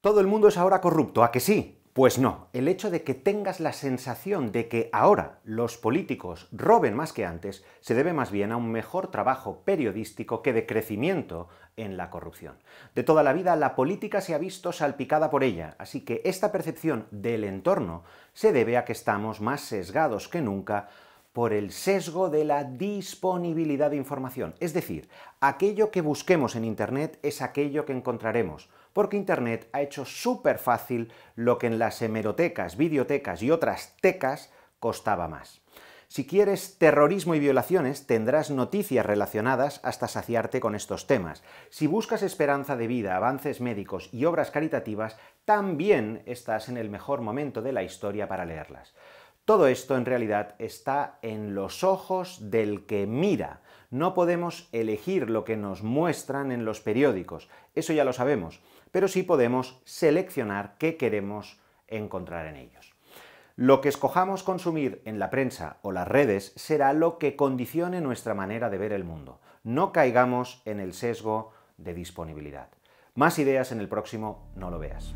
Todo el mundo es ahora corrupto, ¿a que sí? Pues no, el hecho de que tengas la sensación de que ahora los políticos roben más que antes se debe más bien a un mejor trabajo periodístico que de crecimiento en la corrupción. De toda la vida la política se ha visto salpicada por ella, así que esta percepción del entorno se debe a que estamos más sesgados que nunca por el sesgo de la disponibilidad de información. Es decir, aquello que busquemos en Internet es aquello que encontraremos, porque Internet ha hecho súper fácil lo que en las hemerotecas, videotecas y otras tecas costaba más. Si quieres terrorismo y violaciones, tendrás noticias relacionadas hasta saciarte con estos temas. Si buscas esperanza de vida, avances médicos y obras caritativas, también estás en el mejor momento de la historia para leerlas. Todo esto en realidad está en los ojos del que mira. No podemos elegir lo que nos muestran en los periódicos, eso ya lo sabemos, pero sí podemos seleccionar qué queremos encontrar en ellos. Lo que escojamos consumir en la prensa o las redes será lo que condicione nuestra manera de ver el mundo. No caigamos en el sesgo de disponibilidad. Más ideas en el próximo No lo veas.